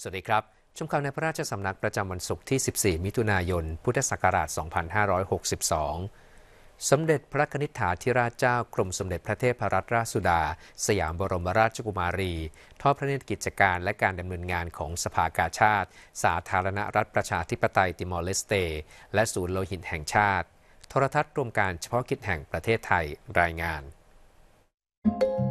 สวัสดีครับ ชมข่าวในพระราชสำนักประจำวันศุกร์ที่ 14 มิถุนายน พุทธศักราช 2562 สมเด็จพระนิษฐาธิราชเจ้ากรมสมเด็จพระเทพรัตนราชสุดา สยามบรมราชกุมารีทอดพระเนตรกิจการและการดำเนินงานของสภากาชาติ สาธารณรัฐประชาธิปไตยติมอร์เลสเต และศูนย์โลหิตแห่งชาติ โทรทัศน์รวมการเฉพาะกิจแห่งประเทศไทยรายงาน thank you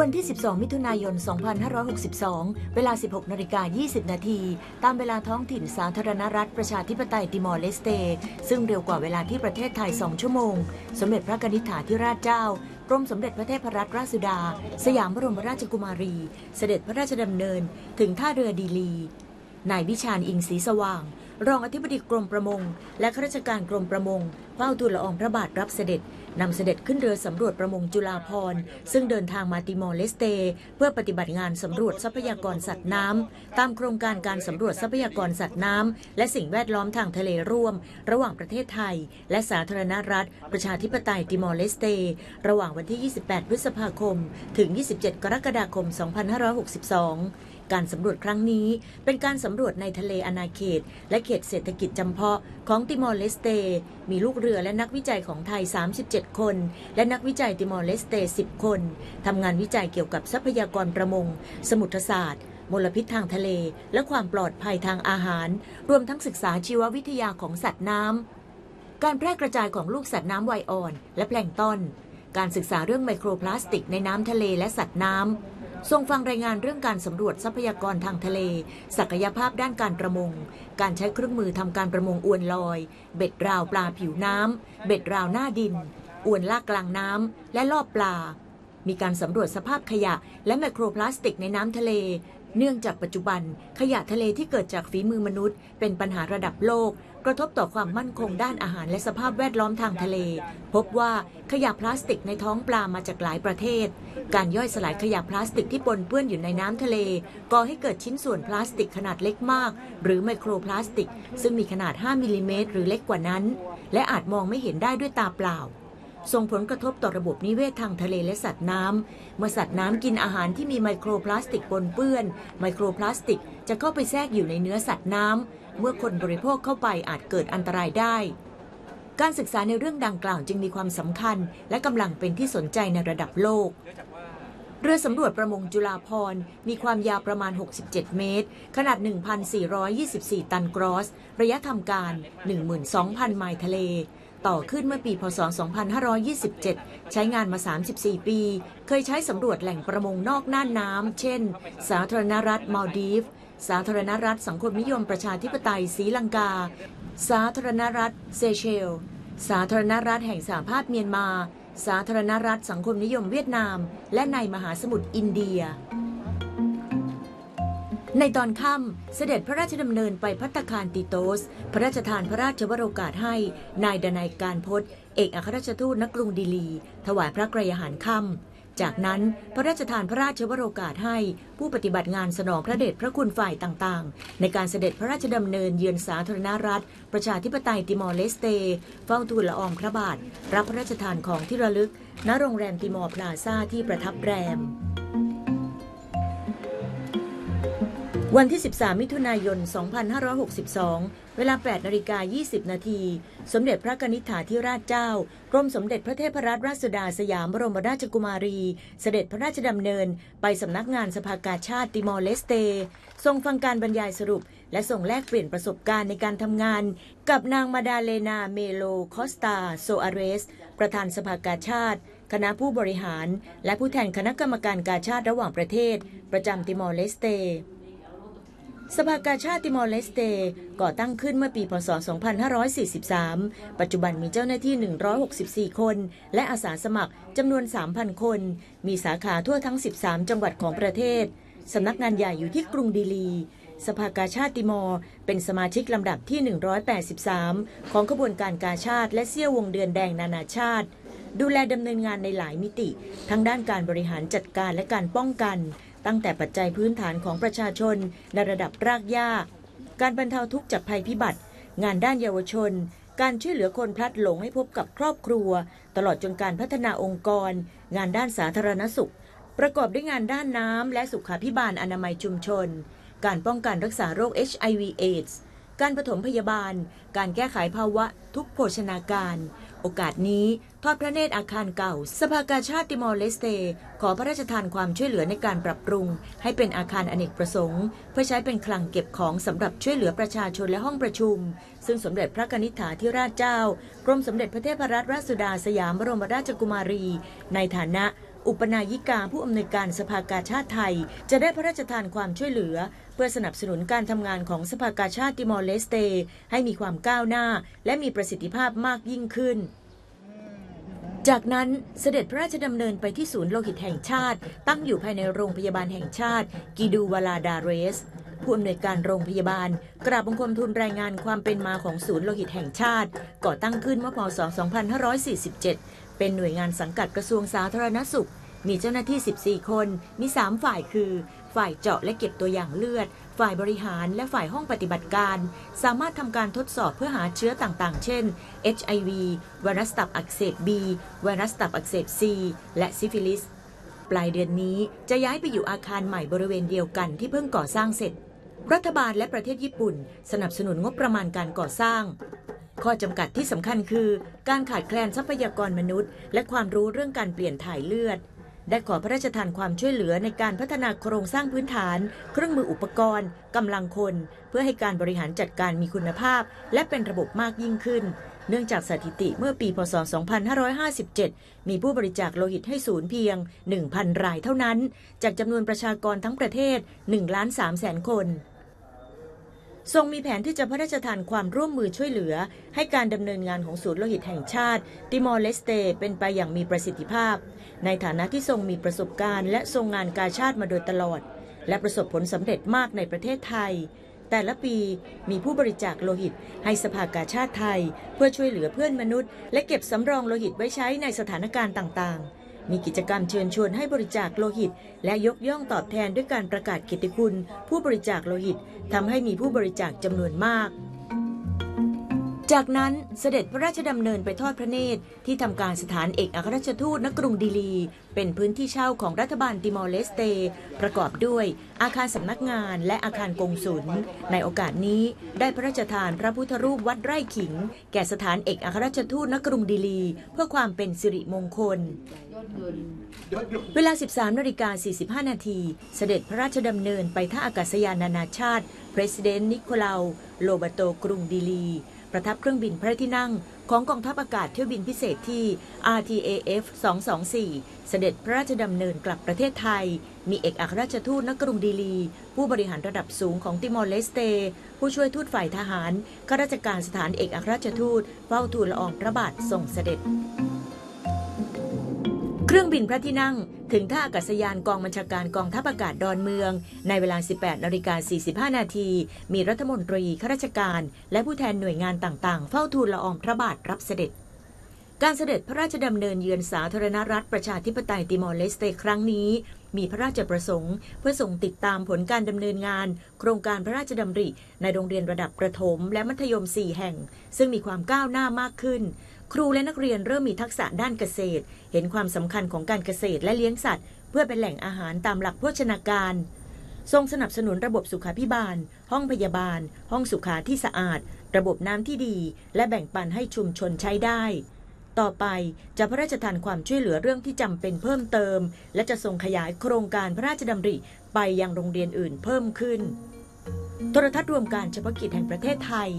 วันที่ 12 มิถุนายน 2562 เวลา 16 นาฬิกา20 นาที ตามเวลาท้องถิ่นสาธารณรัฐ ประชาธิปไตยติมอร์เลสเต ซึ่งเร็วกว่าเวลาที่ประเทศไทย 2 ชั่วโมง สมเด็จพระกนิษฐาธิราชเจ้า กรมสมเด็จพระเทพรัตนราชสุดา สยามบรมราชกุมารี เสด็จพระราชดำเนิน ถึงท่าเรือดีลี นายวิชาญอิงศรีสว่าง รองอธิบดีกรมประมง และข้าราชการกรมประมง เฝ้าทูลละอองพระบาทรับเสด็จนำเสด็จขึ้นเรือสำรวจประมงจุลาพร ซึ่งเดินทางมาติมอร์เลสเต เพื่อปฏิบัติงานสำรวจทรัพยากรสัตว์น้ำ ตามโครงการการสำรวจทรัพยากรสัตว์น้ำ และสิ่งแวดล้อมทางทะเลร่วมระหว่างประเทศไทย และสาธารณรัฐ ประชาธิปไตยติมอร์เลสเต ระหว่างวันที่ 28 พฤษภาคม ถึง 27 กรกฎาคม 2562การสำรวจครั้งนี้เป็นการสำรวจในทะเลอาณาเขต และเขตเศรษฐกิจจำเพาะ ของติมอร์เลสเต มีลูกเรือและนักวิจัยของไทย 37 คน และนักวิจัยติมอร์เลสเต 10 คน ทำงานวิจัยเกี่ยวกับทรัพยากรประมง สมุทรศาสตร์ มลพิษทางทะเล และความปลอดภัยทางอาหาร รวมทั้งศึกษาชีววิทยาของสัตว์น้ำการแพร่กระจายของลูกสัตว์น้ำไวอ่อน และแพลงต้นการศึกษาเรื่องไมโครพลาสติก ในน้ำทะเลและสัตว์น้ำทรงฟังรายงานเรื่องการสำรวจทรัพยากรทางทะเล ศักยภาพด้านการประมงการใช้เครื่องมือทำการประมงอวนลอย เบ็ดราวปลาผิวน้ำเบ็ดราวหน้าดิน อวนลากกลางน้ำ และลอบปลา มีการสำรวจสภาพขยะ และไมโครพลาสติกในน้ำทะเล เนื่องจากปัจจุบัน ขยะทะเลที่เกิดจากฝีมือมนุษย์ เป็นปัญหาระดับโลกกระทบต่อความมั่นคงด้านอาหารและสภาพแวดล้อมทางทะเล พบว่าขยะพลาสติกในท้องปลามาจากหลายประเทศ การย่อยสลายขยะพลาสติกที่ปนเปื้อนอยู่ในน้ำทะเลก่อให้เกิดชิ้นส่วนพลาสติกขนาดเล็กมาก หรือไมโครพลาสติกซึ่งมีขนาด 5 มิลิเมตรหรือเล็กกว่านั้น และอาจมองไม่เห็นได้ด้วยตาเปล่าส่งผลกระทบต่อระบบนิเวศทางทะเลและสัตว์น้ำเมื่อสัตว์น้ำกินอาหารที่มีไมโครพลาสติกปนเปื้อน ไมโครพลาสติก จะเข้าไปแทรกอยู่ในเนื้อสัตว์น้ำเมื่อคนบริโภคเข้าไปอาจเกิดอันตรายได้ การศึกษาในเรื่องดังกล่าวจึงมีความสำคัญ และกำลังเป็นที่สนใจในระดับโลก เรือสำรวจประมงจุฬาพรมีความยาวประมาณ 67 เมตร ขนาด 1,424 ตันกรอส ระยะทำการ 12,000 ไมล์ทะเล ต่อขึ้นเมื่อปี พศ 2527 ใช้งานมา 34 ปี เคยใช้สำรวจแหล่งประมงนอกน่านน้ำเช่น สาธารณรัฐมาลดีฟสาธารณรัฐสังคมนิยมประชาธิปไตยสีลังกา สาธารณรัฐเซเชล สาธารณรัฐแห่งสหภาพเมียนมา สาธารณรัฐสังคมนิยมเวียดนาม และในมหาสมุทรอินเดีย ในตอนค่ำเสด็จพระราชดำเนินไปพัตคารติโตส พระราชทานพระราชวโรกาสให้ นายดนายการพศเอกอัครราชทูตนกรุงดิลี ถวายพระกรยาหารค่ำจากนั้นพระราชทานพระราชวโรกาสให้ผู้ปฏิบัติงานสนองพระเดชพระคุณฝ่ายต่าง ๆ ในการเสด็จพระราชดำเนินเยือนสาธารณรัฐประชาธิปไตยติมอร์เลสเตเฝ้าทูลละอองพระบาท รับพระราชทานของที่ระลึก ณ โรงแรมติมอร์พลาซาที่ประทับแรม วันที่ 13 มิถุนายน 2562เวลา8นาฬิกา 20 นาที สมเด็จพระกนิษฐาธิราชเจ้า กรมสมเด็จพระเทพรัตนราชสุดาสยามบรมราชกุมารี เสด็จพระราชดำเนิน ไปสำนักงานสภากาชาติติมอร์เลสเต ทรงฟังการบรรยายสรุป และส่งแลกเปลี่ยนประสบการณ์ในการทำงาน กับนางมาดาเลนา เมโล คอสตา โซอาเรสประธานสภากาชาติ คณะผู้บริหาร และผู้แทนคณะกรรมการกาชาติระหว่างประเทศ ประจำติมอร์เลสเตสภากาชาติติมอร์เลสเต ก่อตั้งขึ้นเมื่อปี พศ 2543 ปัจจุบันมีเจ้าหน้าที่ 164 คน และอาสาสมัครจำนวน 3,000 คน มีสาขาทั่วทั้ง 13 จังหวัดของประเทศ สำนักงานใหญ่อยู่ที่กรุงดิลี สภากาชาติติมอร์เป็นสมาชิกลำดับที่ 183 ของขบวนการกาชาติและเสี้ยววงเดือนแดงนานาชาติ ดูแลดำเนินงานในหลายมิติ ทั้งด้านการบริหารจัดการและการป้องกันตั้งแต่ปัจจัยพื้นฐานของประชาชนในระดับรากหญ้า การบรรเทาทุกข์จากภัยพิบัติ งานด้านเยาวชน การช่วยเหลือคนพลัดหลงให้พบกับครอบครัว ตลอดจนการพัฒนาองค์กร งานด้านสาธารณสุข ประกอบด้วยงานด้านน้ำ และสุขาพิบาลอนามัยชุมชน การป้องกันรักษาโรค HIV/AIDS การปฐมพยาบาล การแก้ไขภาวะทุกโภชนาการโอกาสนี้ทอดพระเนตรอาคารเก่า สภากาชาติมอร์เลสเตขอพระราชทานความช่วยเหลือในการปรับปรุง ให้เป็นอาคารอเนกประสงค์ เพื่อใช้เป็นคลังเก็บของสำหรับช่วยเหลือประชาชนและห้องประชุม ซึ่งสมเด็จพระกนิษฐาธิราชเจ้า กรมสมเด็จพระเทพรัตนราชสุดาสยามบรมราชกุมารี ในฐานะอุปนายิกาผู้อำนวยการสภากาชาติไทยจะได้พระราชทานความช่วยเหลือ เพื่อสนับสนุนการทำงานของสภากาชาติติมอร์เลสเต ให้มีความก้าวหน้า และมีประสิทธิภาพมากยิ่งขึ้น จากนั้นเสด็จพระราชดำเนินไปที่ศูนย์โลหิตแห่งชาติ ตั้งอยู่ภายในโรงพยาบาลแห่งชาติกิดูวลาดาเรส ผู้อำนวยการโรงพยาบาลกราบบังคมทูลรายงานความเป็นมาของศูนย์โลหิตแห่งชาติก่อตั้งขึ้นเมื่อพศ 2547เป็นหน่วยงานสังกัดกระทรวงสาธารณสุข มีเจ้าหน้าที่ 14 คน มี 3 ฝ่ายคือ ฝ่ายเจาะและเก็บตัวอย่างเลือด ฝ่ายบริหารและฝ่ายห้องปฏิบัติการ สามารถทำการทดสอบเพื่อหาเชื้อต่างๆ เช่น HIV ไวรัสตับอักเสบ B ไวรัสตับอักเสบ C และซิฟิลิส ปลายเดือนนี้จะย้ายไปอยู่อาคารใหม่บริเวณเดียวกันที่เพิ่งก่อสร้างเสร็จ รัฐบาลและประเทศญี่ปุ่น สนับสนุนงบประมาณการก่อสร้างข้อจำกัดที่สำคัญคือ การขาดแคลนทรัพยากรมนุษย์และความรู้เรื่องการเปลี่ยนถ่ายเลือด ได้ขอพระราชทานความช่วยเหลือในการพัฒนาโครงสร้างพื้นฐาน เครื่องมืออุปกรณ์ กำลังคน เพื่อให้การบริหารจัดการมีคุณภาพและเป็นระบบมากยิ่งขึ้น เนื่องจากสถิติเมื่อปี พศ 2557 มีผู้บริจาคโลหิตให้ศูนย์เพียง 1,000 รายเท่านั้น จากจำนวนประชากรทั้งประเทศ1ล้าน3แสนคนทรงมีแผนที่จะพระราชทานความร่วมมือช่วยเหลือให้การดำเนินงานของศูนย์โลหิตแห่งชาติ ติมอร์เลสเต เป็นไปอย่างมีประสิทธิภาพ ในฐานะที่ทรงมีประสบการณ์ และทรงงานกาชาติมาโดยตลอด และประสบผลสำเร็จมากในประเทศไทย แต่ละปีมีผู้บริจาคโลหิตให้สภากาชาติไทยเพื่อช่วยเหลือเพื่อนมนุษย์และเก็บสำรองโลหิตไว้ใช้ในสถานการณ์ต่างๆมีกิจกรรมเชิญชวนให้บริจาคโลหิตและยกย่องตอบแทนด้วยการประกาศกิตติคุณผู้บริจาคโลหิตทำให้มีผู้บริจาคจำนวนมากจากนั้นเสด็จพระราชดำเนินไปทอดพระเนตร ที่ทำการสถานเอกอัครราชทูตณกรุงดิลีเป็นพื้นที่เช่าของรัฐบาลติมอร์เลสเต ประกอบด้วยอาคารสำนักงานและอาคารกงสุล ในโอกาสนี้ได้พระราชทานพระพุทธรูปวัดไร่ขิง แก่สถานเอกอัครราชทูตณกรุงดิลี เพื่อความเป็นสิริมงคล เวลา 13นาฬิกา45นาที เสด็จพระราชดำเนินไปท่าอากาศยานนานาชาติเพรสิดเน t ์นิโคลาโลบโตกรุงดิลีประทับเครื่องบินพระที่นั่ง ของกองทัพอากาศเที่ยวบินพิเศษที่ RTAF 224 เสด็จพระราชดำเนินกลับประเทศไทย มีเอกอัครราชทูตนกรุงดีลี ผู้บริหารระดับสูงของติมอร์เลสเต ผู้ช่วยทูตฝ่ายทหารข้าราชการสถานเอกอัครราชทูตเฝ้าทูลละอองพระบาทส่งเสด็จครื่องบินพระที่นั่งถึงท่าอากาศยานกองบัญชาการกองทัพอากาศดอนเมือง ในเวลา 18นาฬิกา45 นาที มีรัฐมนตรีข้าราชการ และผู้แทนหน่วยงานต่างๆ เฝ้าทูลละอองพระบาทรับเสด็จ การเสด็จพระราชดำเนินเยือนสาธารณรัฐประชาธิปไตยติมอร์เลสเต ครั้งนี้ มีพระราชประสงค์เพื่อส่งติดตามผลการดำเนินงาน โครงการพระราชดำริ ในโรงเรียนระดับประถม และมัธยม4แห่ง ซึ่งมีความก้าวหน้ามากขึ้นครูและนักเรียนเริ่มมีทักษะด้านเกษตร เห็นความสำคัญของการเกษตรและเลี้ยงสัตว์เพื่อเป็นแหล่งอาหารตามหลักโภชนาการ ทรงสนับสนุนระบบสุขาพิบาล ห้องพยาบาล ห้องสุขาที่สะอาด ระบบน้ำที่ดี และแบ่งปันให้ชุมชนใช้ได้ ต่อไปจะพระราชทานความช่วยเหลือเรื่องที่จำเป็นเพิ่มเติม และจะส่งขยายโครงการพระราชดำริไปยังโรงเรียนอื่นเพิ่มขึ้น โทรทัศน์รวมการเฉพาะกิจแห่งประเทศไทย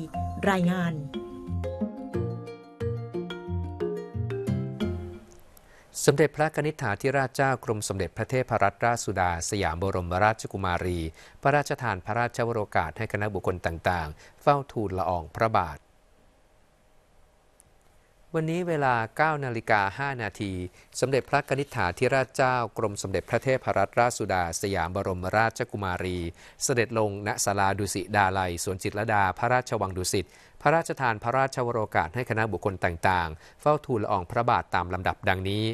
รายงานสมเด็จพระกนิษฐาธิราชเจ้ากรมสมเด็จพระเทพรัตนราชสุดาสยามบรมราชกุมารี พระราชทานพระราชวโรกาสให้คณะบุคคลต่างๆ เฝ้าทูลละอองพระบาทวันนี้เวลา 9 นาฬิกา 5 นาที สมเด็จพระกนิษฐาธิราชเจ้า กรมสมเด็จพระเทพรัตนราชสุดา สยามบรมราชกุมารี เสด็จลงณศาลาดุสิดาลัย สวนจิตรดา พระราชวังดุสิตพระราชทานพระราชวโรกาส ให้คณะบุคคลต่างๆ เฝ้าทูลละอองพระบาทตามลำดับดังนี้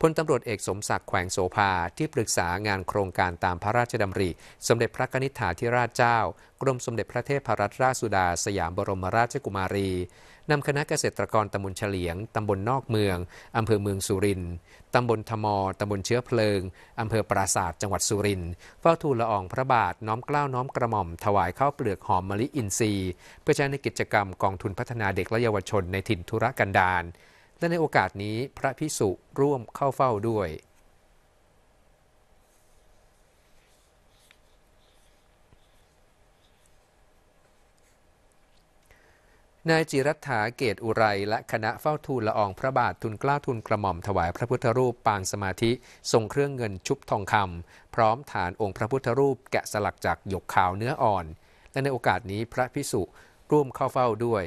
พลตำรวจเอกสมศักดิ์แขวงโสภาที่ปรึกษางานโครงการตามพระราชดำริ สมเด็จพระนิธิฐาธิราชเจ้า กรมสมเด็จพระเทพรัตนราชสุดา สยามบรมราชกุมารีนำคณะเกษตรกรตำบลเฉลียง ตำบลนอกเมือง อำเภอเมืองสุรินทร์ ตำบลทมตำบลเชื้อเพลิง อำเภอปราศาสตร์จังหวัดสุรินทร์ เฝ้าทูลละอองพระบาท น้อมกล้าว น้อมกระหม่อม ถวายข้าวเปลือกหอมมะลิอินทรีย์เพื่อใช้ในกิจกรรมกองทุนพัฒนาเด็กและเยาวชนในถิ่นทุรกันดารและในโอกาสนี้พระพิสุร่วมเข้าเฝ้าด้วยนายจิรัฐาเกตอุไรและคณะเฝ้าทูลละอองพระบาททุนกล้าทุนกระหม่อมถวายพระพุทธรูปปางสมาธิทรงเครื่องเงินชุบทองคำพร้อมฐานองค์พระพุทธรูปแกะสลักจากหยกขาวเนื้ออ่อน และในโอกาสนี้พระพิสุร่วมเข้าเฝ้าด้วย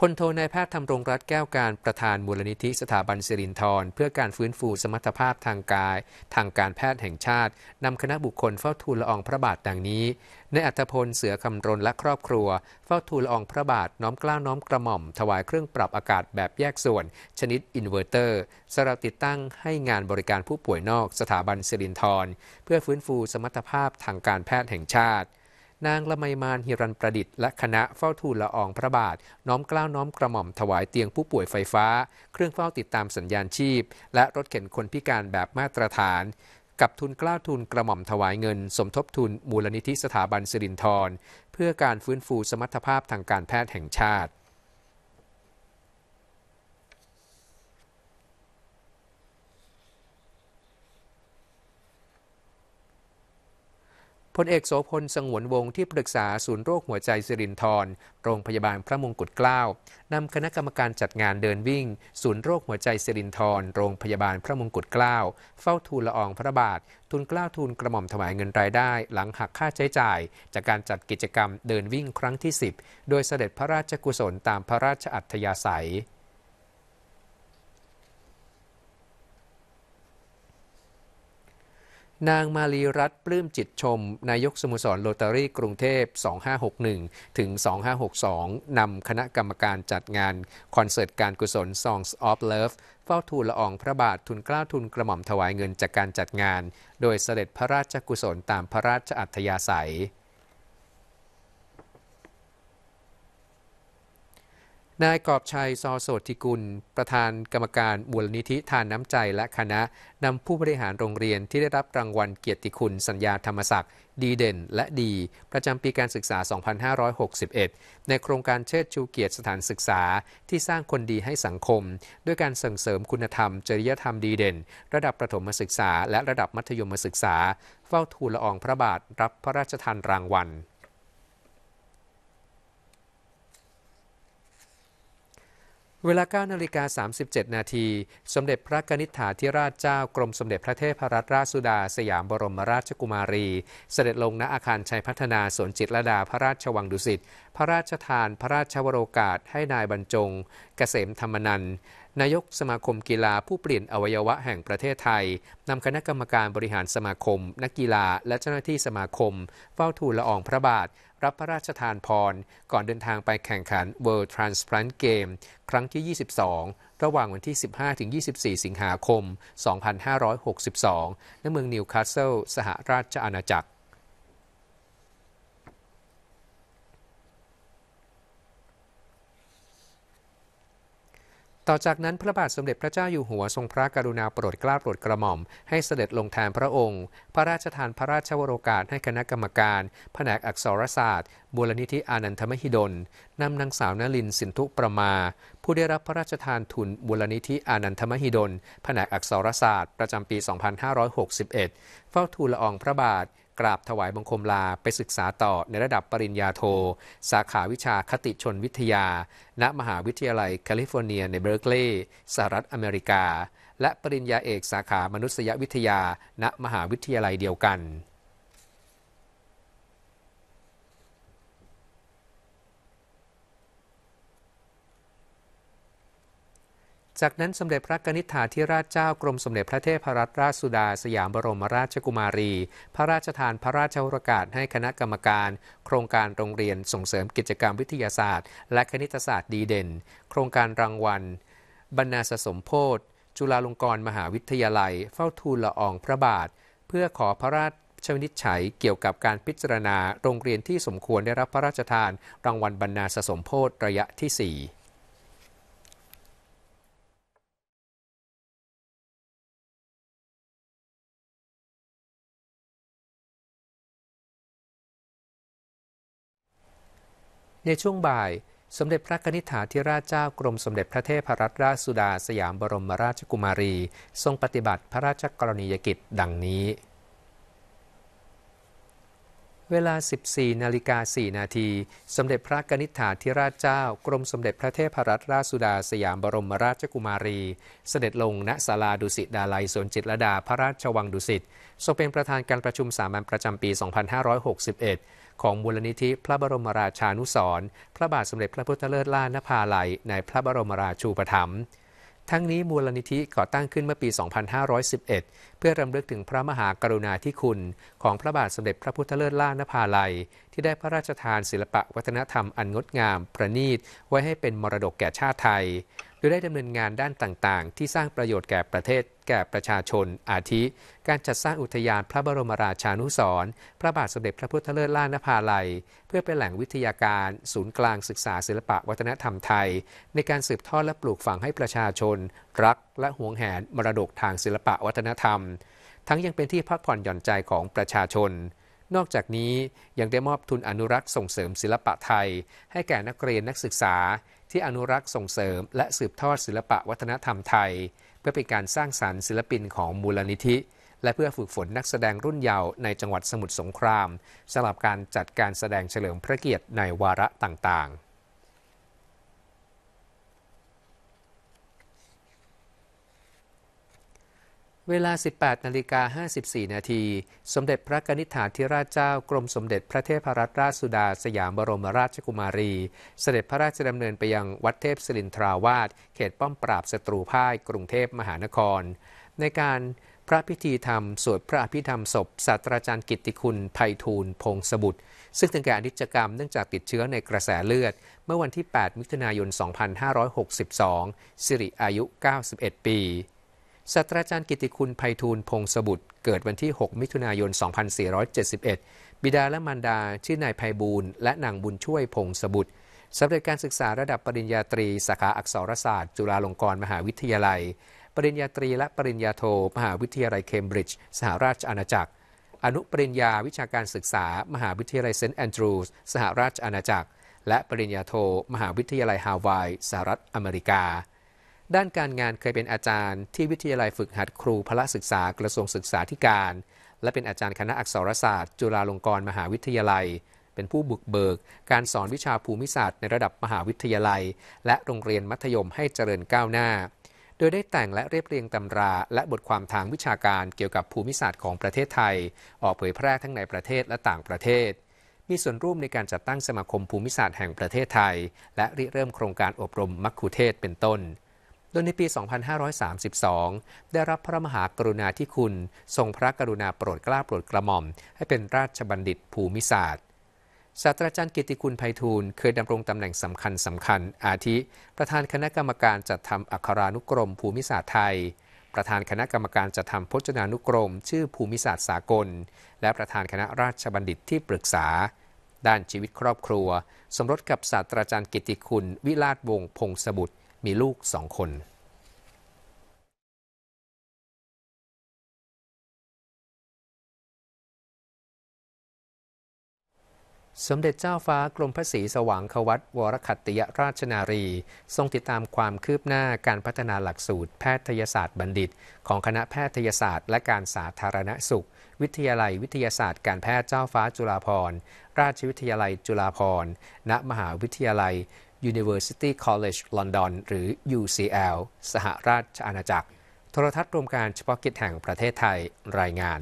พลโทนายแพทย์ธรรงรัตแก้วการประธานมูลนิธิสถาบันสิรินทร เพื่อการฟื้นฟูสมรรถภาพทางกาย ทางการแพทย์แห่งชาติ นำคณะบุคคลเฝ้าทูลละองพระบาทดังนี้ ในอัตพล เสือคำรนและครอบครัว เฝ้าทูลละองพระบาทน้อมกล้าวน้อมกระหม่อม ถวายเครื่องปรับอากาศแบบแยกส่วน ชนิดอินเวอร์เตอร์สำหรับติดตั้งให้งานบริการผู้ป่วยนอกสถาบันสิรินทรเพื่อฟื้นฟูสมรรถภาพทางการแพทย์แห่งชาตินางละไมมานฮิรันประดิษฐ์และคณะเฝ้าทูลละอองพระบาท น้อมกล้าวน้อมกระหม่อมถวายเตียงผู้ป่วยไฟฟ้า เครื่องเฝ้าติดตามสัญญาณชีพ และรถเข็นคนพิการแบบมาตรฐาน กับทุนกล้าวทุนกระหม่อมถวายเงิน สมทบทุนมูลนิธิสถาบันสิรินทรเพื่อการฟื้นฟูสมรรถภาพทางการแพทย์แห่งชาติพลเอกโสพลสงวนวงศ์ที่ปรึกษาศูนย์โรคหัวใจสิรินทรโรงพยาบาลพระมงกุฎเกล้านำคณะกรรมการจัดงานเดินวิ่ง ศูนย์โรคหัวใจสิรินทรโรงพยาบาลพระมงกุฎเกล้าเฝ้าทูลละอองพระบาท ทุนเกล้าทูลกระหม่อมถวายเงินรายได้หลังหักค่าใช้จ่าย จากการจัดกิจกรรมเดินวิ่งครั้งที่ 10 โดยเสด็จพระราชกุศลตามพระราชอัธยาศัยนางมาลีรัตปลื้มจิตชมนายกสโมสรโรตารี่กรุงเทพ 2561 ถึง 2562 นำคณะกรรมการจัดงานคอนเสิร์ตการกุศล Songs of Love เฝ้าทูลละอองพระบาททุนกล้าทุนกระหม่อมถวายเงินจากการจัดงาน โดยเสด็จพระราชกุศลตามพระราชอัธยาศัยนายกอบชัยซอโสติกุลประธานกรรมการมูลนิธิทานน้ำใจและคณะนำผู้บริหารโรงเรียนที่ได้รับรางวัลเกียรติคุณสัญญาธรรมศักดิ์ ดีเด่นและดี ประจำปีการศึกษา 2561 ในโครงการเชิดชูเกียรติสถานศึกษาที่สร้างคนดีให้สังคม ด้วยการส่งเสริมคุณธรรม จริยธรรมดีเด่น ระดับประถมศึกษาและระดับมัธยมศึกษา เฝ้าทูลละอองพระบาทรับพระราชทานรางวัลเวลา9นาฬิกา 37 นาที สมเด็จพระกนิษฐาธิราชเจ้ากรมสมเด็จพระเทพรัตนราชสุดา สยามบรมราชกุมารี เสด็จลงณอาคารชัยพัฒนาสวนจิตรดาพระราชวังดุสิต พระราชทานพระราชวโรกาส ให้นายบรรจง เกษมธรรมนันนายกสมาคมกีฬาผู้เปลี่ยนอวัยวะแห่งประเทศไทย นำคณะกรรมการบริหารสมาคม นักกีฬาและเจ้าหน้าที่สมาคม เฝ้าทูลละอองพระบาท รับพระราชทานพรก่อนเดินทางไปแข่งขัน World Transplant Game ครั้งที่ 22 ระหว่างวันที่ 15-24 สิงหาคม 2562ณเมืองนิวคาสเซิลสหราชอาณาจักรต่อจากนั้นพระบาทสมเด็จพระเจ้าอยู่หัวทรงพระกรุณาโปรดเกล้าโปรดกระหม่อม ให้เสด็จลงแทนพระองค์ พระราชทานพระราชวโรกาสให้คณะกรรมการแผนกอักษรศาสตร์ บุรณิธิอานันทมหิดลนำนางสาวนลินสินทุประมา ผู้ได้รับพระราชทานทุนบุรณิธิอานันทมหิดลแผนกอักษรศาสตร์ประจำปี 2561 เฝ้าทูลละอองพระบาทกราบถวายบังคมลาไปศึกษาต่อในระดับปริญญาโทสาขาวิชาคติชนวิทยา ณมหาวิทยาลัยแคลิฟอร์เนีย ในเบอร์เกลี์สหรัฐอเมริกา และปริญญาเอกสาขามนุษยวิทยา ณมหาวิทยาลัยเดียวกันจากนั้นสมเด็จพระนิษฐาธิราชเจ้า กรมสมเด็จพระเทพรัตนราชสุดาสยามบรมราชกุมารี พระราชทานพระราชโอกาสให้คณะกรรมการ โครงการโรงเรียนส่งเสริมกิจกรรมวิทยาศาสตร์ และคณิตศาสตร์ดีเด่น โครงการรางวัล บรรณาสสมโพธิจุฬาลงกรณ์มหาวิทยาลัย เฝ้าทูลละอองพระบาท เพื่อขอพระราชชวินิจฉัย เกี่ยวกับการพิจารณา โรงเรียนที่สมควรได้รับพระราชทาน รางวัลบรรณาสสมโพธิระยะที่ 4ในช่วงบ่ายสมเด็จพระนิธิถาธิราชเจ้ากรมสมเด็จพระเทพรัตนราชสุดา สยามบรมราชกุมารี ทรงปฏิบัติพระราชกรณียกิจ ดังนี้ เวลา 14 นาฬิกา 4 นาทีสมเด็จพระกนิษฐาธิราชเจ้ากรมสมเด็จพระเทพรัตนราชสุดา สยามบรมราชกุมารี เสด็จลงณศาลาดุสิตดาลัยสวนจิตรดาพระราชวังดุสิตทรงเป็นประธานการประชุมสามัญประจำปี 2561ของมูลนิธิพระบรมราชานุสรพระบาทสมเด็จพระพุทธเลิศล่านภาลัยในพระบรมราชูปถัมภ์ ทั้งนี้มูลนิธิก่อตั้งขึ้นเมื่อปี 2511 เพื่อรำลึกถึงพระมหากรุณาธิคุณ ของพระบาทสมเด็จพระพุทธเลิศล่านภาลัย ที่ได้พระราชทานศิลปะวัฒนธรรมอันงดงามประณีตไว้ให้เป็นมรดกแก่ชาติไทยโดยได้ดำเนินงานด้านต่าง ๆ ที่สร้างประโยชน์แก่ประเทศ แก่ประชาชน อาทิ การจัดสร้างอุทยานพระบรมราชานุสรพระบาทสมเด็จพระพุทธเลิศล้านภาลัย เพื่อเป็นแหล่งวิทยาการ ศูนย์กลางศึกษาศิลปะวัฒนธรรมไทย ในการสืบทอดและปลูกฝังให้ประชาชน รักและหวงแหน มรดกทางศิลปะวัฒนธรรม ทั้งยังเป็นที่พักผ่อนหย่อนใจของประชาชน นอกจากนี้ยังได้มอบทุนอนุรักษ์ส่งเสริมศิลปะไทย ให้แก่นักเรียนนักศึกษาที่อนุรักษ์ส่งเสริมและสืบทอดศิลปะวัฒนธรรมไทย เพื่อเป็นการสร้างสารรค์ศิลปินของมูลนิธิ และเพื่อฝึกฝนนักแสดงรุ่นเยาว์ในจังหวัดสมุทรสงครามสำหรับการจัดการแสดงเฉลิมพระเกียรติในวาระต่างๆเวลา 18 นาฬิกา 54 นาที สมเด็จพระนิษฐาธิราชเจ้ากรมสมเด็จพระเทพรัตนราชสุดาสยามบรมราชกุมารี เสด็จพระราชดำเนินไปยังวัดเทพศิรินทราวาสเขตป้อมปราบศัตรูพ่ายกรุงเทพมหานคร ในการพระพิธีธรรมสวดพระอภิธรรม ศพ ศาสตราจารย์กิติคุณไพฑูรย์พงศบุตร ซึ่งถึงแก่อนิจกรรมเนื่องจากติดเชื้อในกระแสเลือด เมื่อวันที่ 8 มิถุนายน 2562 สิริอายุ 91 ปีศาสตราจารย์กิติคุณไพฑูรย์พงศบุตร เกิดวันที่ 6 มิถุนายน 2471 บิดาและมารดา ชื่อ นายไพบูลและนางบุญช่วยพงศบุตรสำเร็จการศึกษาระดับปริญญาตรี สาขาอักษรศาสตร์ จุฬาลงกรณ์มหาวิทยาลัย ปริญญาตรีและปริญญาโท มหาวิทยาลัยเคมบริดจ์ สหราชอาณาจักร อนุปริญญาวิชาการศึกษา มหาวิทยาลัยเซนต์แอนดรูสสหราชอาณาจักร และปริญญาโท มหาวิทยาลัยฮาวายสหรัฐอเมริกาด้านการงานเคยเป็นอาจารย์ ที่วิทยาลัยฝึกหัดครูพระศึกษากระทรวงศึกษาธิการ และเป็นอาจารย์คณะอักษรศาสตร์ จุฬาลงกรณ์มหาวิทยาลัย เป็นผู้บุกเบิกการสอนวิชาภูมิศาสตร์ในระดับมหาวิทยาลัย และโรงเรียนมัธยมให้เจริญก้าวหน้า โดยได้แต่งและเรียบเรียงตำราและบทความทางวิชาการเกี่ยวกับภูมิศาสตร์ของประเทศไทย ออกเผยแพร่ทั้งในประเทศและต่างประเทศ มีส่วนร่วมในการจัดตั้งสมาคมภูมิศาสตร์แห่งประเทศไทย และริเริ่มโครงการอบรมมัคคุเทศเป็นต้นดยในปี 2532 ได้รับพระมหากรุณาธิคุณทรงพระกรุณาโปรดเกล้าโปรดกระหม่อมให้เป็นราชบัณฑิตภูมิศาสตร์ ศาสตราจารย์กิติคุณไพฑูรย์เคยดำรงตำแหน่งสำคัญสำคัญ อาทิ ประธานคณะกรรมการจัดทำอักขรานุกรมภูมิศาสตร์ไทย ประธานคณะกรรมการจัดทำพจนานุกรม ชื่อภูมิศาสตร์สากล และประธานคณะราชบัณฑิตที่ปรึกษา ด้านชีวิตครอบครัว สมรสกับศาสตราจารย์กิติคุณวิลาศวงศ์พงษ์สมุทรมีลูกสองคน สมเด็จเจ้าฟ้ากรมพระศรีสว่างควัตวรคัตติยราชนารี ทรงติดตามความคืบหน้าการพัฒนาหลักสูตร แพทยศาสตร์บัณฑิต ของคณะแพทยศาสตร์และการสาธารณสุข วิทยาลัยวิทยาศาสตร์การแพทย์เจ้าฟ้าจุฬาภรณราชวิทยาลัยจุฬาภรณณมหาวิทยาลัย University College London หรือ UCL สหราชอาณาจักร โทรทัศน์รวมการเฉพาะกิจแห่งประเทศไทยรายงาน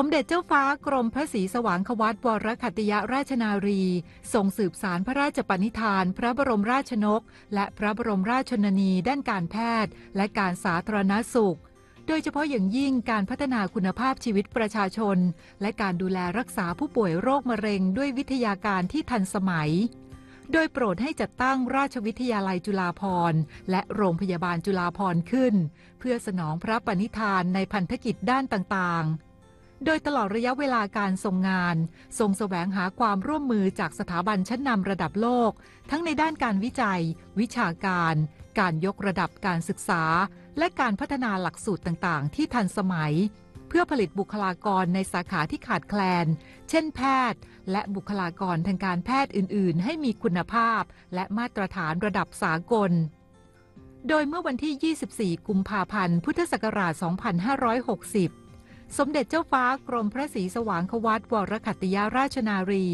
สมเด็จเจ้าฟ้ากรมพระศรีสว่างควัตวรคัติยราชนารีทรงสืบสารพระราชปณิธาน พระบรมราชนก และพระบรมราชชนนีด้านการแพทย์และการสาธารณสุข โดยเฉพาะอย่างยิ่งการพัฒนาคุณภาพชีวิตประชาชน และการดูแลรักษาผู้ป่วยโรคมะเร็งด้วยวิทยาการที่ทันสมัย โดยโปรดให้จัดตั้งราชวิทยาลัยจุฬาภรณ์และโรงพยาบาลจุฬาภรณ์ขึ้น เพื่อสนองพระปณิธานในพันธกิจด้านต่างๆโดยตลอดระยะเวลาการทรงงาน ทรงสแสวงหาความร่วมมือจากสถาบันชั้นนำระดับโลก ทั้งในด้านการวิจัย วิชาการ การยกระดับการศึกษา และการพัฒนาหลักสูตรต่างๆ ที่ทันสมัย เพื่อผลิตบุคลากรในสาขาที่ขาดแคลน เช่นแพทย์ และบุคลากรทางการแพทย์อื่นๆ ให้มีคุณภาพ และมาตรฐานระดับสากล โดยเมื่อวันที่ 24 กุมภาพันธ์ พุทธศักราช 2560สมเด็จเจ้าฟ้ากรมพระศรีสว่างควัตวรคัตยาราชนารี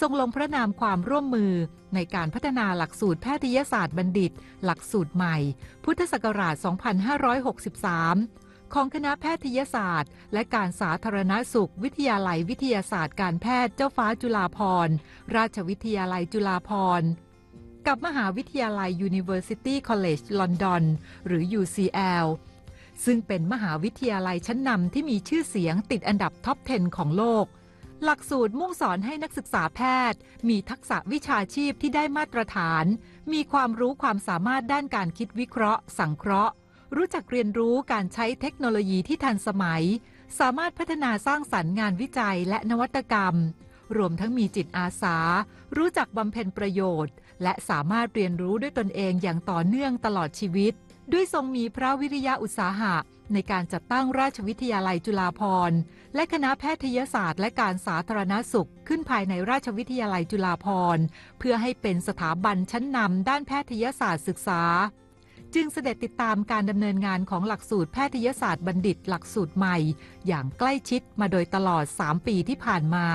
ทรงลงพระนามความร่วมมือในการพัฒนาหลักสูตรแพทยศาสตร์บัณฑิต หลักสูตรใหม่ พุทธศักราช 2563 ของคณะแพทยศาสตร์ และการสาธารณสุขวิทยาลัยวิทยาศาสตร์ การแพทย์เจ้าฟ้าจุฬาภรณ์ ราชวิทยาลัยจุฬาภรณ์ กับมหาวิทยาลัย University College London หรือ UCL ซึ่งเป็นมหาวิทยาลัยชั้นนำที่มีชื่อเสียงติดอันดับท็อป 10 ของโลก หลักสูตรมุ่งสอนให้นักศึกษาแพทย์ มีทักษะวิชาชีพที่ได้มาตรฐาน มีความรู้ความสามารถด้านการคิดวิเคราะห์ สังเคราะห์ รู้จักเรียนรู้การใช้เทคโนโลยีที่ทันสมัย สามารถพัฒนาสร้างสรรค์งานวิจัยและนวัตกรรม รวมทั้งมีจิตอาสา รู้จักบำเพ็ญประโยชน์ และสามารถเรียนรู้ด้วยตนเองอย่างต่อเนื่องตลอดชีวิตด้วยทรงมีพระวิริยะอุตสาหะในการจัดตั้งราชวิทยาลัยจุฬาภรณ์ และคณะแพทยศาสตร์และการสาธารณสุขขึ้นภายในราชวิทยาลัยจุฬาภรณ์ เพื่อให้เป็นสถาบันชั้นนำด้านแพทยศาสตร์ศึกษา จึงเสด็จติดตามการดำเนินงานของหลักสูตรแพทยศาสตร์บัณฑิตหลักสูตรใหม่อย่างใกล้ชิดมาโดยตลอด 3 ปีที่ผ่านมา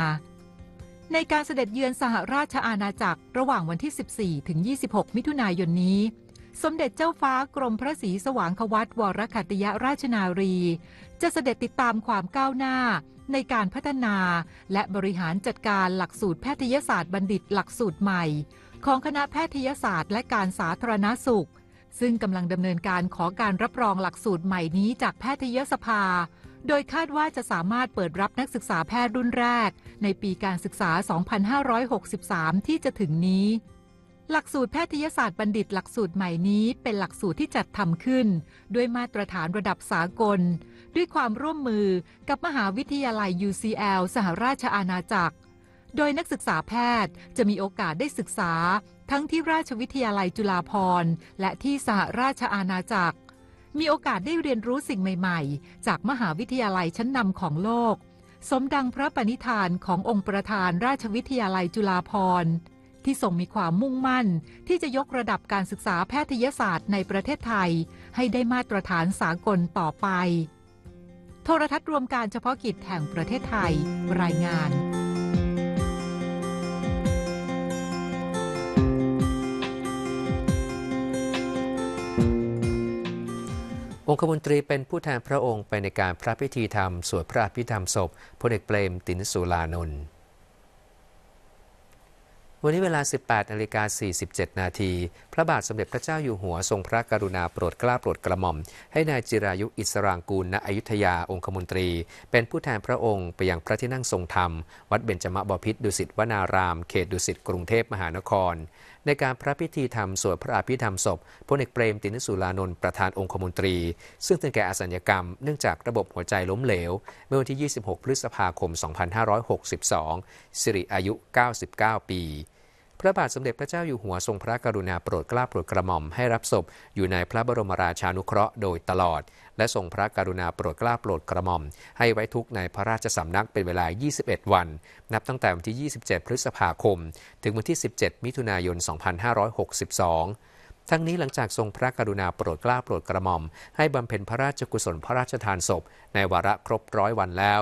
ในการเสด็จเยือนสหราชอาณาจักรระหว่างวันที่ 14ถึง26 มิถุนายนนี้สมเด็จเจ้าฟ้ากรมพระศรีสว่างควัตวรคัตยราชนารี จะเสด็จติดตามความก้าวหน้าในการพัฒนาและบริหารจัดการหลักสูตรแพทยศาสตร์บัณฑิตหลักสูตรใหม่ ของคณะแพทยศาสตร์ และการสาธารณาสุข ซึ่งกำลังดำเนินการขอการรับรองหลักสูตรใหม่นี้จากแพทยสภา โดยคาดว่าจะสามารถเปิดรับนักศึกษาแพทย์รุ่นแรกในปีการศึกษา 2563 ที่จะถึงนี้หลักสูตรแพทยศาสตร์บัณฑิตหลักสูตรใหม่นี้เป็นหลักสูตรที่จัดทำขึ้นด้วยมาตรฐานระดับสากล ด้วยความร่วมมือกับมหาวิทยาลัย UCL สหราชอาณาจักร โดยนักศึกษาแพทย์จะมีโอกาสได้ศึกษาทั้งที่ราชวิทยาลัยจุฬาภรณ์ และที่สหราชอาณาจักร มีโอกาสได้เรียนรู้สิ่งใหม่ ๆ จากมหาวิทยาลัยชั้นนำของโลก สมดังพระปณิธานขององค์ประธานราชวิทยาลัยจุฬาภรณ์ที่ทรงมีความมุ่งมั่น ที่จะยกระดับการศึกษาแพทยศาสตร์ในประเทศไทยให้ได้มาตรฐานสากลต่อไป โทรทัศน์รวมการเฉพาะกิจแห่งประเทศไทย รายงาน องคมนตรีเป็นผู้แทนพระองค์ไปในการพระพิธีธรรมสวดพระอภิธรรมศพพลเอกเปรมตินสุลานนท์วันนี้เวลา 18นาฬิกา47 นาที พระบาทสมเด็จพระเจ้าอยู่หัวทรงพระกรุณาโปรดเกล้าโปรดกระหม่อม ให้นายจิรายุอิสรางกูล ณอยุธยาองคมนตรี เป็นผู้แทนพระองค์ไปยังพระที่นั่งทรงธรรม วัดเบญจมบพิตรดุสิตวนารามเขตดุสิตกรุงเทพมหานคร ในการพระพิธีธรรมสวดพระอภิธรรมศพพลเอกเปรมตินสุรานนท์ประธานองคมนตรีซึ่งถึงแก่อสัญกรรมเนื่องจากระบบหัวใจล้มเหลวเมื่อวันที่ 26 พฤษภาคม 2562สิริอายุ 99 ปีพระบาทสมเด็จพระเจ้าอยู่หัวทรงพระกรุณาโปรดเกล้าโปรดกระหม่อม ให้รับศพอยู่ในพระบรมราชานุเคราะห์โดยตลอด และทรงพระกรุณาโปรดเกล้าโปรดกระหม่อม ให้ไว้ทุกในพระราชสำนักเป็นเวลา 21 วัน นับตั้งแต่วันที่ 27 พฤษภาคม ถึงวันที่ 17 มิถุนายน 2562 ทั้งนี้หลังจากทรงพระกรุณาโปรดเกล้าโปรดกระหม่อม ให้บำเพ็ญพระราชกุศลพระราชทานศพ ในวาระครบร้อยวันแล้ว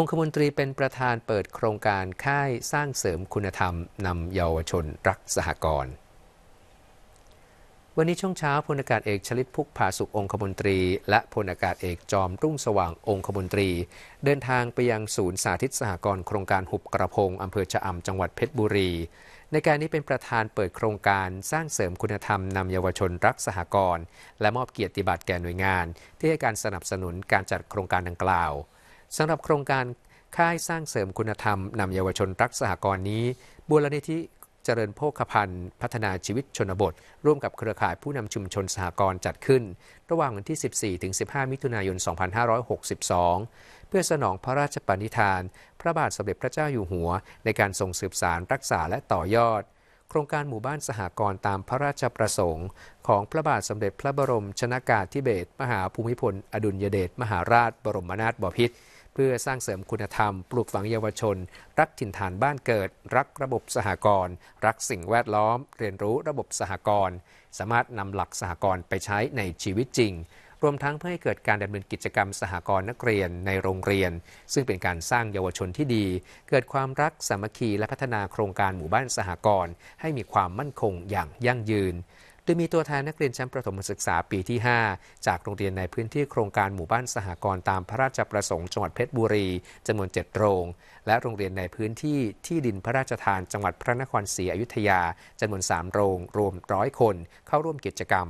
องคมนตรีเป็นประธานเปิดโครงการค่ายสร้างเสริมคุณธรรมนำเยาวชนรักสหกรณ์ วันนี้ช่วงเช้าพลอากาศเอกชลิตพุกผาสุของคมนตรี และพลอากาศเอกจอมรุ่งสว่างองคมนตรี เดินทางไปยังศูนย์สาธิตสหกรณ์โครงการหุบกระพงอำเภอชะอำจังหวัดเพชรบุรี ในการนี้เป็นประธานเปิดโครงการสร้างเสริมคุณธรรมนำเยาวชนรักสหกรณ์และมอบเกียรติบัตรแก่หน่วยงานที่ให้การสนับสนุนการจัดโครงการดังกล่าวสำหรับโครงการค่ายสร้างเสริมคุณธรรมนำเยาวชนรักสหกรณ์นี้บูรณิธิเจริญโภคภัณฑ์ พัฒนาชีวิตชนบท ร่วมกับเครือข่ายผู้นำชุมชนสหกรณ์จัดขึ้น ระหว่างวันที่ 14-15 มิถุนายน 2562 เพื่อสนองพระราชปณิธาน พระบาทสมเด็จพระเจ้าอยู่หัวในการส่งสืบสารรักษาและต่อยอด โครงการหมู่บ้านสหกรณ์ตามพระราชประสงค์ ของพระบาทสมเด็จพระบรมชนากาธิเบศรมหาภูมิพลอดุลยเดชมหาราชบรมนาถบพิตรพื่อสร้างเสริมคุณธรรมปลูกฝังเยาวชน รักถิ่นฐานบ้านเกิด รักระบบสหกรณ์รักสิ่งแวดล้อม เรียนรู้ระบบสหกรณ์สามารถนำหลักสหกรณ์ไปใช้ในชีวิตจริง รวมทั้งเพื่อให้เกิดการดำเนินกิจกรรมสหกรณ์นักเรียนในโรงเรียน ซึ่งเป็นการสร้างเยาวชนที่ดี เกิดความรักสามัคคีและพัฒนาโครงการหมู่บ้านสหกรณ์ให้มีความมั่นคงอย่างยั่งยืนดยมีตัวแทนนักเรียนชั้นประถมศึกษาปีที่ 5 จากโรงเรียนในพื้นที่โครงการหมู่บ้านสหกรณ์ตามพระราชประสงค์จังหวัดเพชรบุรี จำนวน 7 โรง และโรงเรียนในพื้นที่ที่ดินพระราชทานจังหวัดพระนครศรีอยุธยา จำนวน 3 โรง รวมร้อยคน เข้าร่วมกิจกรรม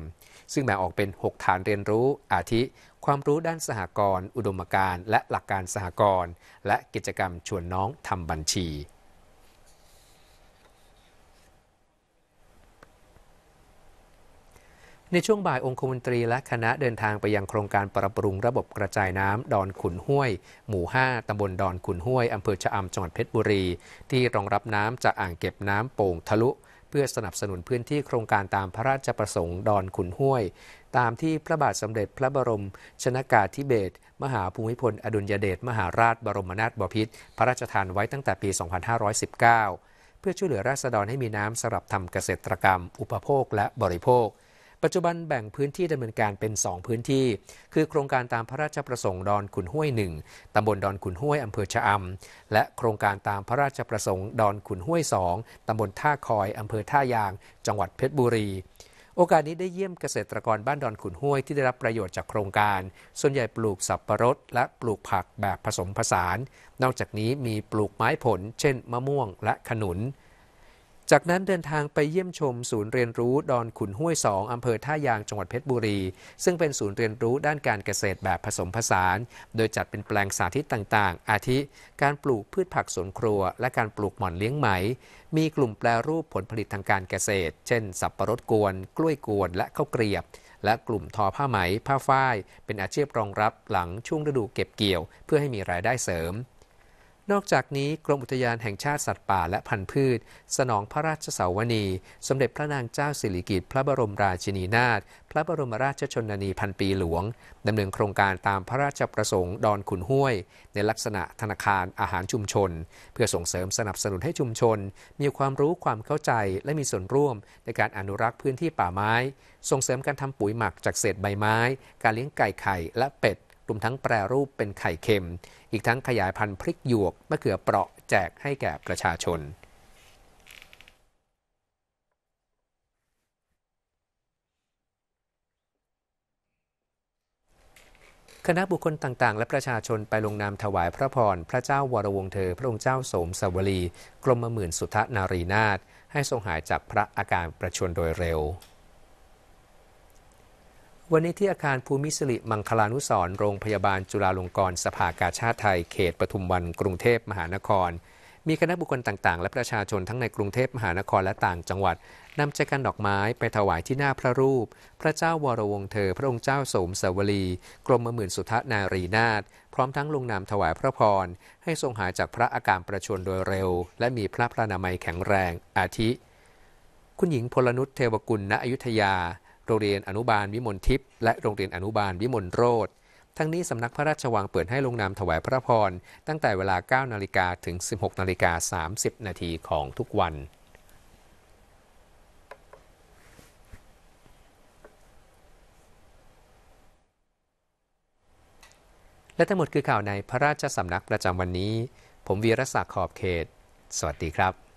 ซึ่งแบ่งออกเป็น 6 ฐานเรียนรู้ อาทิ ความรู้ด้านสหกรณ์อุดมการณ์และหลักการสหกรณ์และกิจกรรมชวนน้องทำบัญชีในช่วงบ่ายองคมนตรีและคณะเดินทางไปยังโครงการปรับปรุงระบบกระจายน้ำดอนขุนห้วย หมู่5ตำบลดอนขุนห้วยอำเภอชะอำจังหวัดเพชรบุรี ที่รองรับน้ำจากอ่างเก็บน้ำโป่งทะลุ เพื่อสนับสนุนพื้นที่โครงการตามพระราชประสงค์ดอนขุนห้วย ตามที่พระบาทสมเด็จพระบรมชนากาธิเบศรมหาภูมิพลอดุลยเดชมหาราชบรมนาถบพิตรพระราชทานไว้ตั้งแต่ปี 2519 เพื่อช่วยเหลือราษฎรให้มีน้ำสำหรับทำเกษตรกรรม อุปโภคและบริโภคปัจจุบันแบ่งพื้นที่ดำเนินการเป็น 2 พื้นที่ คือโครงการตามพระราชประสงค์ดอนขุนห้วยหนึ่งตำบลดอนขุนห้วยอำเภอชะอำและโครงการตามพระราชประสงค์ดอนขุนห้วยสองตำบลท่าคอยอำเภอท่ายาง จังหวัดเพชรบุรี โอกาสนี้ได้เยี่ยมเกษตรกรบ้านดอนขุนห้วยที่ได้รับประโยชน์จากโครงการ ส่วนใหญ่ปลูกสับประรดและปลูกผักแบบผสมผสาน นอกจากนี้มีปลูกไม้ผล เช่น มะม่วงและขนุนจากนั้นเดินทางไปเยี่ยมชมศูนย์เรียนรู้ ดอนขุนห้วยสองอำเภอท่ายางจังหวัดเพชรบุรี ซึ่งเป็นศูนย์เรียนรู้ด้านการเกษตรแบบผสมผสาน โดยจัดเป็นแปลงสาธิตต่างๆ อาทิการปลูกพืชผักสวนครัวและการปลูกหม่อนเลี้ยงไหม มีกลุ่มแปลรูปผลผลิตทางการเกษตร เช่นสับปะรดกวน กล้วยกวนและข้าวเกลียบ และกลุ่มทอผ้าไหมผ้าฝ้าย เป็นอาชีพรองรับหลังช่วงฤดูเก็บเกี่ยวเพื่อให้มีรายได้เสริมนอกจากนี้กรมอุทยานแห่งชาติ สัตว์ป่าและพันธุ์พืช สนองพระราชเสาวนี สมเด็จพระนางเจ้าสิริกิติ์พระบรมราชินีนาถพระบรมราชชนนีพันปีหลวงดำเนินโครงการตามพระราชประสงค์ดอนขุนห้วย ในลักษณะธนาคารอาหารชุมชน เพื่อส่งเสริมสนับสนุนให้ชุมชน มีความรู้ความเข้าใจและมีส่วนร่วมในการอนุรักษ์พื้นที่ป่าไม้ ส่งเสริมการทำปุ๋ยหมักจากเศษใบไม้ การเลี้ยงไก่ไข่และเป็ดรวมทั้งแปรรูปเป็นไข่เค็ม อีกทั้งขยายพันธุ์พริกหยวกมะเขือเปราะแจกให้แก่ประชาชน คณะบุคคลต่างๆ และประชาชนไปลงนามถวายพระพร พระเจ้าวรวงเธอ พระองค์เจ้าโสมสวลีกรมหมื่นสุทธนารีนาถให้ทรงหายจากพระอาการประชวรโดยเร็ววันนี้ที่อาคารภูมิสิริมังคลานุสรโรงพยาบาลจุฬาลงกรณ์สภากาชาติไทยเขตปทุมวันกรุงเทพมหานคร มีคณะบุคคลต่างๆ และประชาชนทั้งในกรุงเทพมหานครและต่างจังหวัด นำใจกันดอกไม้ไปถวายที่หน้าพระรูป พระเจ้าวรวงเธอ พระองค์เจ้าสมสวลีกรมมหมื่นสุทนารีนาถพร้อมทั้งลงนามถวายพระพร ให้ทรงหายจากพระอาการประชวรโดยเร็ว และมีพระพระนามัยแข็งแรงอาทิ คุณหญิงพลนุชเทวกุลณอยุธยาโรงเรียนอนุบาลวิมลทิพย์และโรงเรียนอนุบาลวิมลโรธทั้งนี้สำนักพระราชวังเปิดให้ลงนามถวายพระพรตั้งแต่เวลา 9นาฬิกาถึง 16นาฬิกา30นาทีของทุกวัน และทั้งหมดคือข่าวในพระราชสำนักประจำวันนี้ ผมวีรศักดิ์ขอบเขต สวัสดีครับ